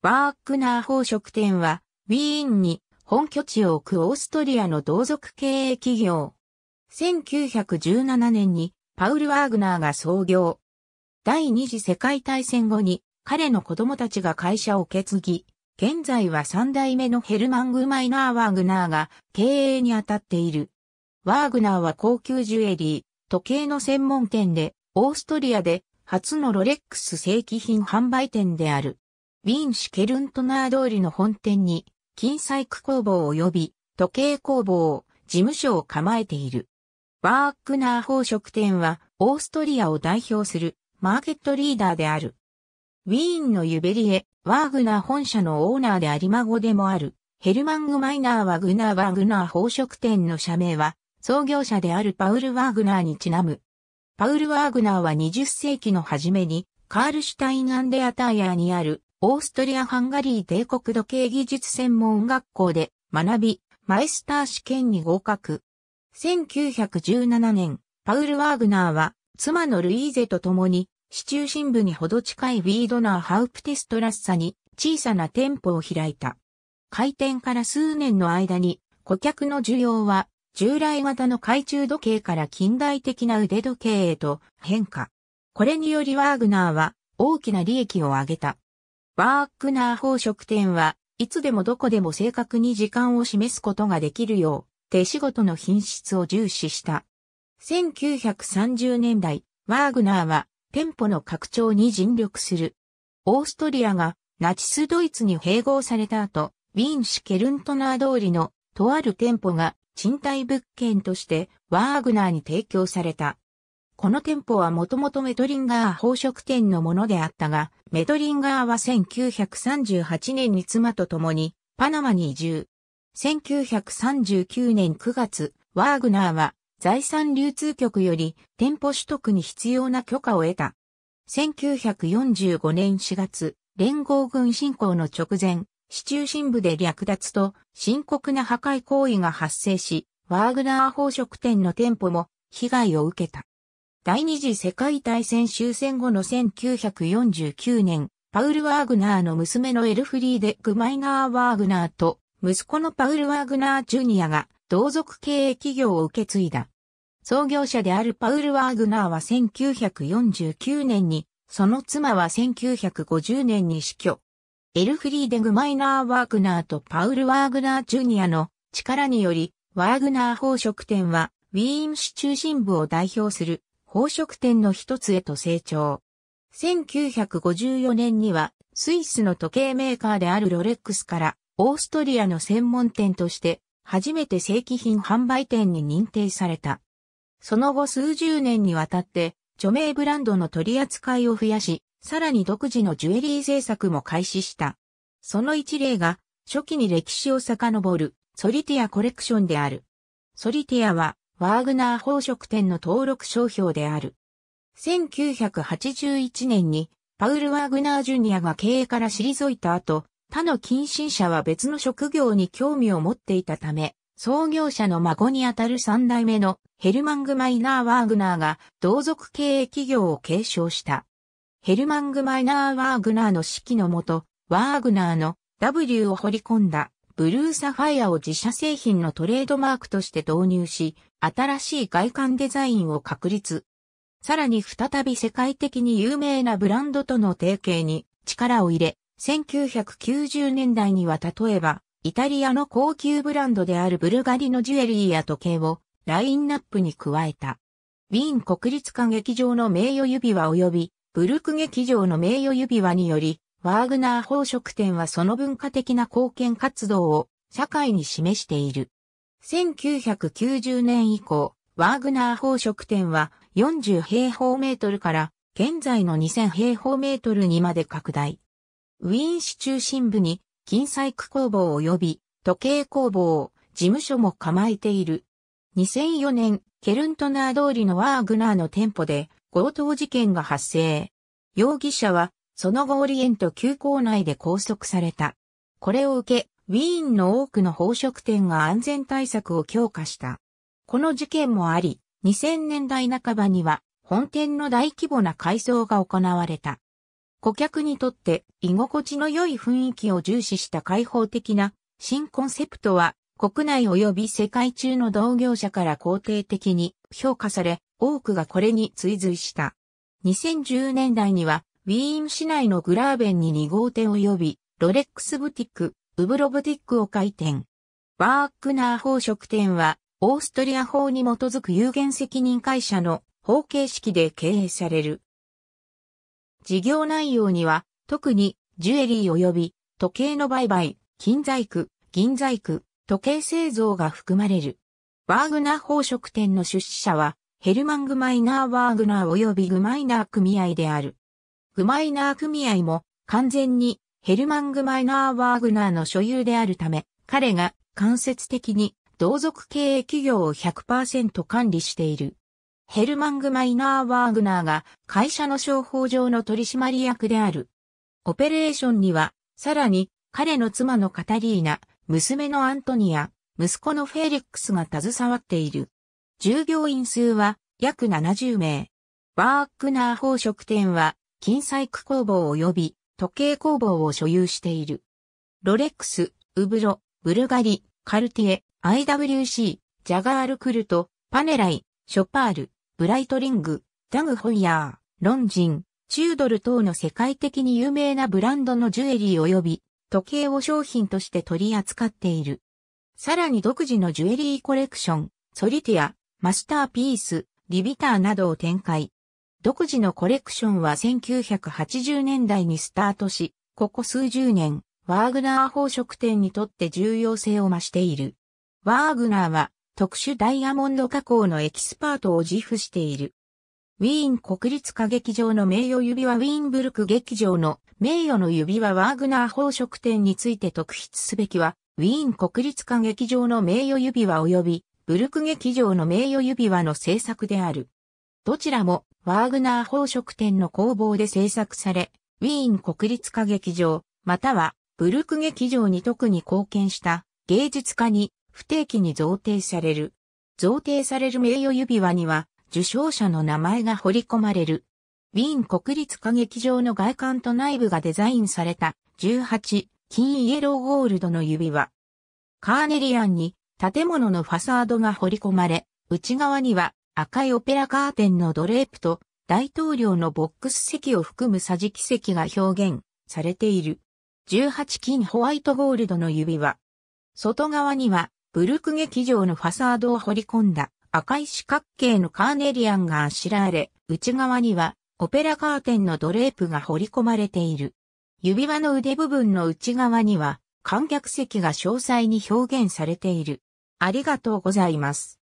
バークナー宝飾店は、ウィーンに本拠地を置くオーストリアの同族経営企業。1917年にパウル・ワーグナーが創業。第二次世界大戦後に彼の子供たちが会社を受け継ぎ、現在は三代目のヘルマン・グマイナー・ワーグナーが経営に当たっている。ワーグナーは高級ジュエリー、時計の専門店で、オーストリアで初のロレックス正規品販売店である。ウィーンュケルントナー通りの本店に、金細工工房及び時計工房、事務所を構えている。ワークナー宝飾店は、オーストリアを代表するマーケットリーダーである。ウィーンのユベリエ、ワーグナー本社のオーナーであり孫でもある、ヘルマング・マイナー・ワグナー・ワグナー宝飾店の社名は、創業者であるパウル・ワーグナーにちなむ。パウル・ワーグナーは20世紀の初めに、カールシュタイン・アンデアタイヤーにあるオーストリア・ハンガリー帝国時計技術専門学校で学び、マイスター試験に合格。1917年、パウル・ワーグナーは、妻のルイーゼと共に、市中心部にほど近いウィードナー・ハウプテストラッサに小さな店舗を開いた。開店から数年の間に、顧客の需要は、従来型の懐中時計から近代的な腕時計へと変化。これによりワーグナーは大きな利益を上げた。ワークナー宝飾店はいつでもどこでも正確に時間を示すことができるよう、手仕事の品質を重視した。1930年代、ワーグナーは店舗の拡張に尽力する。オーストリアがナチスドイツに併合された後、ウィーンュケルントナー通りのとある店舗が賃貸物件としてワーグナーに提供された。この店舗はもともとメトリンガー宝飾店のものであったが、メトリンガーは1938年に妻と共にパナマに移住。1939年9月、ワーグナーは財産流通局より店舗取得に必要な許可を得た。1945年4月、連合軍侵攻の直前、市中心部で略奪と深刻な破壊行為が発生し、ワーグナー宝飾店の店舗も被害を受けた。第二次世界大戦終戦後の1949年、パウル・ワーグナーの娘のエルフリーデ・グマイナー・ワーグナーと、息子のパウル・ワーグナー・ジュニアが、同族経営企業を受け継いだ。創業者であるパウル・ワーグナーは1949年に、その妻は1950年に死去。エルフリーデ・グマイナー・ワーグナーとパウル・ワーグナー・ジュニアの力により、ワーグナー宝飾店は、ウィーン市中心部を代表する宝飾店の一つへと成長。1954年にはスイスの時計メーカーであるロレックスからオーストリアの専門店として初めて正規品販売店に認定された。その後数十年にわたって著名ブランドの取り扱いを増やし、さらに独自のジュエリー制作も開始した。その一例が初期に歴史を遡るソリティアコレクションである。ソリティアはワーグナー宝飾店の登録商標である。1981年にパウル・ワーグナー・ジュニアが経営から退いた後、他の近親者は別の職業に興味を持っていたため、創業者の孫にあたる三代目のヘルマング・マイナー・ワーグナーが同族経営企業を継承した。ヘルマング・マイナー・ワーグナーの指揮のもと、ワーグナーの W を掘り込んだブルーサファイアを自社製品のトレードマークとして導入し、新しい外観デザインを確立。さらに再び世界的に有名なブランドとの提携に力を入れ、1990年代には例えば、イタリアの高級ブランドであるブルガリのジュエリーや時計をラインナップに加えた。ウィーン国立歌劇場の名誉指輪及びブルク劇場の名誉指輪により、ワーグナー宝飾店はその文化的な貢献活動を社会に示している。1990年以降、ワーグナー宝飾店は40平方メートルから現在の2000平方メートルにまで拡大。ウィーン市中心部に金細工工房及び時計工房、事務所も構えている。2004年、ケルントナー通りのワーグナーの店舗で強盗事件が発生。容疑者はその後オリエント急行内で拘束された。これを受け、ウィーンの多くの宝飾店が安全対策を強化した。この事件もあり、2000年代半ばには本店の大規模な改装が行われた。顧客にとって居心地の良い雰囲気を重視した開放的な新コンセプトは国内及び世界中の同業者から肯定的に評価され、多くがこれに追随した。2010年代にはウィーン市内のグラーベンに2号店及び、ロレックスブティック、ウブロブティックを開店。バークナー宝飾店は、オーストリア法に基づく有限責任会社の法形式で経営される。事業内容には、特にジュエリー及び時計の売買、金細工、銀細工、時計製造が含まれる。ワーグナー宝飾店の出資者は、ヘルマン・グマイナー・ワーグナー及びグマイナー組合である。グマイナー組合も完全にヘルマン・グマイナー・ワーグナーの所有であるため、彼が間接的に同族経営企業を100%管理している。ヘルマング・マイナー・ワーグナーが会社の商法上の取締役である。オペレーションには、さらに彼の妻のカタリーナ、娘のアントニア、息子のフェリックスが携わっている。従業員数は約70名。ワーグナー宝飾店は金細工工房及び時計工房を所有している。ロレックス、ウブロ、ブルガリ、カルティエ、IWC、ジャガールクルト、パネライ、ショパール、ブライトリング、ダグホイヤー、ロンジン、チュードル等の世界的に有名なブランドのジュエリー及び時計を商品として取り扱っている。さらに独自のジュエリーコレクション、ソリティア、マスターピース、リビターなどを展開。独自のコレクションは1980年代にスタートし、ここ数十年、ワーグナー宝飾店にとって重要性を増している。ワーグナーは特殊ダイヤモンド加工のエキスパートを自負している。ウィーン国立歌劇場の名誉指輪ウィーンブルク劇場の名誉の指輪ワーグナー宝飾店について特筆すべきは、ウィーン国立歌劇場の名誉指輪及びブルク劇場の名誉指輪の制作である。どちらもワーグナー宝飾店の工房で制作され、ウィーン国立歌劇場、またはブルク劇場に特に貢献した芸術家に不定期に贈呈される。贈呈される名誉指輪には受賞者の名前が彫り込まれる。ウィーン国立歌劇場の外観と内部がデザインされた18金イエローゴールドの指輪。カーネリアンに建物のファサードが彫り込まれ、内側には赤いオペラカーテンのドレープと大統領のボックス席を含む桟敷席が表現されている。18金ホワイトゴールドの指輪。外側にはブルク劇場のファサードを彫り込んだ赤い四角形のカーネリアンがあしらわれ、内側にはオペラカーテンのドレープが彫り込まれている。指輪の腕部分の内側には観客席が詳細に表現されている。ありがとうございます。